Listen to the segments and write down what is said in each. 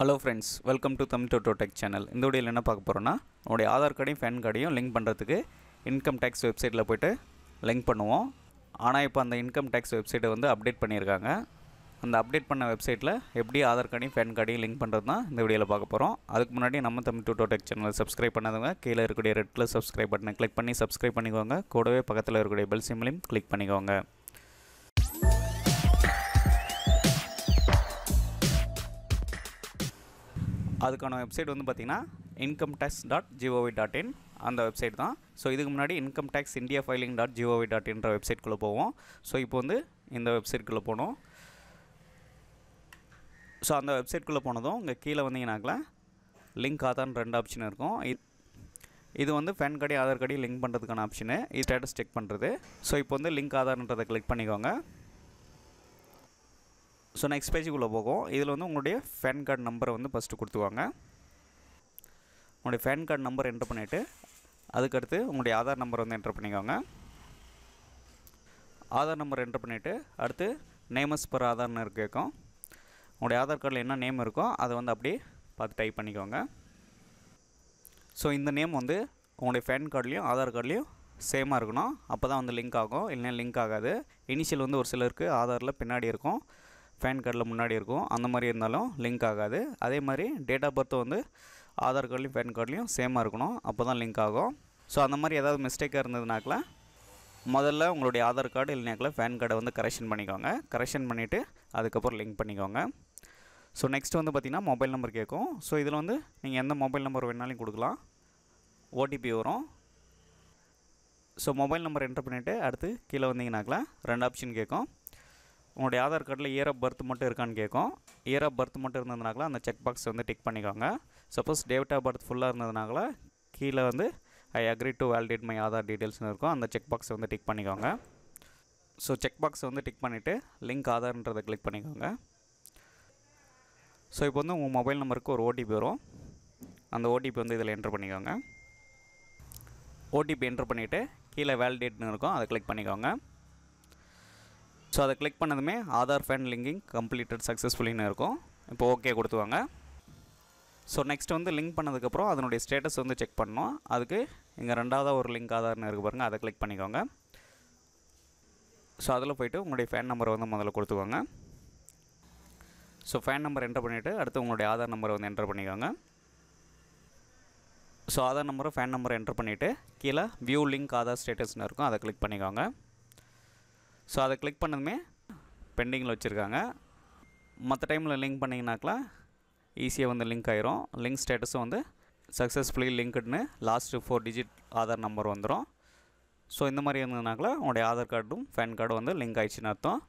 hello friends welcome to Tamil Toto tech channel இந்த வீடியோவில் என்ன பார்க்க போகிறோம்னா நம்முடைய ஆதார் கார்டையும் ஃபேன் கார்டையும் லிங்க் பண்ணுறதுக்கு இன்கம் டேக்ஸ் வெப்சைட்டில் போய்ட்டு லிங்க் பண்ணுவோம் ஆனால் இப்போ அந்த இன்கம் டேக்ஸ் வெப்சைட்டை வந்து அப்டேட் பண்ணியிருக்காங்க அந்த அப்டேட் பண்ண வெப்சைட்டில் எப்படி ஆதார் கார்டையும் ஃபேன் கார்டையும் லிங்க் பண்ணுறது தான் இந்த வீடியோவில் பார்க்க போகிறோம் அதுக்கு முன்னாடி நம்ம Tamil Toto tech channel subscribe பண்ணாதவங்க கீழே இருக்கக்கூடிய ரெட்டில் சப்ஸ்கிரைப் பட்டனை கிளிக் பண்ணி சப்ஸ்கிரைப் பண்ணிக்கோங்க கூடவே பக்கத்தில் இருக்கக்கூடிய பெல் சிம்லையும் கிளிக் பண்ணிக்கோங்க அதுக்கான வெப்சைட் வந்து பார்த்திங்கன்னா income tax dot gov dot in அந்த வெப்சைட் தான் ஸோ இதுக்கு முன்னாடி income tax India filing dot gov dot இன்ற வெப்சைட்குள்ளே போவோம் ஸோ இப்போ வந்து இந்த வெப்சைட்குள்ளே போனோம் ஸோ அந்த வெப்சைட்குள்ளே போனதும் இங்கே கீழே வந்தீங்கன்னாக்கல லிங்க் ஆதான்னு ரெண்டு ஆப்ஷன் இருக்கும் இது வந்து ஃபேன் கார்டு ஆதார் கார்டையும் லிங்க் பண்ணுறதுக்கான ஆப்ஷனு இது ஸ்டேட்டஸ் செக் பண்ணுறது ஸோ இப்போ வந்து லிங்க் ஆதார்ன்றதை கிளிக் பண்ணிக்கோங்க ஸோ நெக்ஸ்ட் பேஜுக்குள்ளே போகும் இதில் வந்து உங்களுடைய ஃபேன் கார்டு நம்பரை வந்து ஃபஸ்ட்டு கொடுத்துவாங்க உங்களுடைய ஃபேன் கார்டு நம்பர் என்ட்ரு பண்ணிவிட்டு அதுக்கடுத்து உங்களுடைய ஆதார் நம்பர் வந்து என்டர் பண்ணிக்கோங்க ஆதார் நம்பர் என்ட்ரு பண்ணிவிட்டு அடுத்து நேமஸ் பர் ஆதார்னு இருக்கும் உங்களுடைய ஆதார் கார்டில் என்ன நேம் இருக்கோ அதை வந்து அப்படியே பார்த்து டைப் பண்ணிக்கோங்க ஸோ இந்த நேம் வந்து உங்களுடைய ஃபேன் கார்டுலேயும் ஆதார் கார்ட்லேயும் சேமாக இருக்கணும் அப்போ தான் வந்து லிங்க் ஆகும் இல்லைன்னா லிங்க் ஆகாது இனிஷியல் வந்து ஒரு சிலருக்கு ஆதாரில் பின்னாடி இருக்கும் பேன் கார்டில் முன்னாடி இருக்கும் அந்த மாதிரி இருந்தாலும் லிங்க் ஆகாது அதே மாதிரி டேட் ஆஃப் பர்த்து வந்து ஆதார் கார்ட்லேயும் பேன் கார்ட்லேயும் சேமாக இருக்கணும் அப்போ தான் லிங்க் ஆகும் ஸோ அந்த மாதிரி ஏதாவது மிஸ்டேக்காக இருந்ததுனாக்கல முதல்ல உங்களுடைய ஆதார் கார்டு இல்லைனாக்கில் பேன் கார்டை வந்து கரெக்ஷன் பண்ணிக்கோங்க கரெக்ஷன் பண்ணிவிட்டு அதுக்கப்புறம் லிங்க் பண்ணிக்கோங்க ஸோ நெக்ஸ்ட் வந்து பார்த்திங்கன்னா மொபைல் நம்பர் கேட்கும் ஸோ இதில் வந்து நீங்கள் எந்த மொபைல் நம்பர் வேணாலும் கொடுக்கலாம் ஓடிபி வரும் ஸோ மொபைல் நம்பர் என்டர் பண்ணிவிட்டு அடுத்து கீழே வந்தீங்கனாக்கில் ரெண்டு ஆப்ஷன் கேட்கும் உங்களுடைய ஆதார் கார்டில் இயர் ஆஃப் பர்த் மட்டும் இருக்கான்னு கேட்கும் இயர் ஆஃப் பர்த் மட்டும் இருந்ததுனால அந்த செக் பாக்ஸ் வந்து டிக் பண்ணிக்கோங்க சப்போஸ் டேட் ஆஃப் பர்த் ஃபுல்லாக இருந்ததுனால கீழே வந்து I agree to validate my Aadhaar டீட்டெயில்ஸ்னு இருக்கும் அந்த செக் பாக்ஸ் வந்து டிக் பண்ணிக்கோங்க ஸோ செக் பாக்ஸ் வந்து டிக் பண்ணிவிட்டு லிங்க் ஆதார்ன்றதை கிளிக் பண்ணிக்கோங்க ஸோ இப்போ வந்து உங்கள் மொபைல் நம்பருக்கு ஒரு ஓடிபி வரும் அந்த ஓடிபி வந்து இதில் என்ட்ரு பண்ணிக்கோங்க ஓடிபி என்ட்ரு பண்ணிவிட்டு கீழே வேலிடேட்னு இருக்கும் அதை கிளிக் பண்ணிக்கோங்க ஸோ அதை கிளிக் பண்ணதுமே ஆதார் ஃபேன் லிங்கிங் கம்ப்ளீட்டட் சக்ஸஸ்ஃபுல்லின்னு இருக்கும் இப்போ ஓகே கொடுத்துவாங்க ஸோ நெக்ஸ்ட் வந்து லிங்க் பண்ணதுக்கப்புறம் அதனுடைய ஸ்டேட்டஸ் வந்து செக் பண்ணோம் அதுக்கு இங்கே ரெண்டாவது ஒரு லிங்க் ஆதார்னு இருக்குது பாருங்கள் அதை கிளிக் பண்ணிக்கோங்க ஸோ அதில் போய்ட்டு உங்களுடைய ஃபேன் நம்பரை வந்து முதல்ல கொடுத்துக்கோங்க ஸோ ஃபேன் நம்பர் என்டர் பண்ணிவிட்டு அடுத்து உங்களுடைய ஆதார் நம்பரை வந்து என்டர் பண்ணிக்கோங்க ஸோ ஆதார் நம்பரும் ஃபேன் நம்பரை என்டர் பண்ணிவிட்டு கீழே வியூ லிங்க் ஆதார் ஸ்டேட்டஸ்னு இருக்கும் அதை கிளிக் பண்ணிக்கோங்க ஸோ அதை கிளிக் பண்ணதுமே பெண்டிங்கில் வச்சுருக்காங்க மற்ற டைமில் லிங்க் பண்ணிங்கனாக்கலாம் ஈஸியாக வந்து லிங்க் ஆயிரும் லிங்க் ஸ்டேட்டஸும் வந்து சக்ஸஸ்ஃபுல்லி லிங்க்டுன்னு last four digit Aadhaar number வந்துடும் ஸோ இந்த மாதிரி இருந்ததுனாக்கலாம் உங்களுடைய ஆதார் கார்டும் பேன் கார்டும் வந்து லிங்க் ஆயிடுச்சுன்னு அர்த்தம்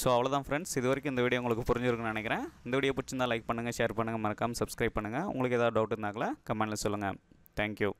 ஸோ அவ்வளோதான் ஃப்ரெண்ட்ஸ் இது வரைக்கும் இந்த வீடியோ உங்களுக்கு புரிஞ்சிருக்குன்னு நினைக்கிறேன் இந்த வீடியோ பிடிச்சிருந்தால் லைக் பண்ணுங்கள் ஷேர் பண்ணுங்கள் மறக்காமல் சப்ஸ்கிரைப் பண்ணுங்கள் உங்களுக்கு ஏதாவது டவுட் இருந்தாக்கா கமெண்ட்டில் சொல்லுங்கள் தேங்க்யூ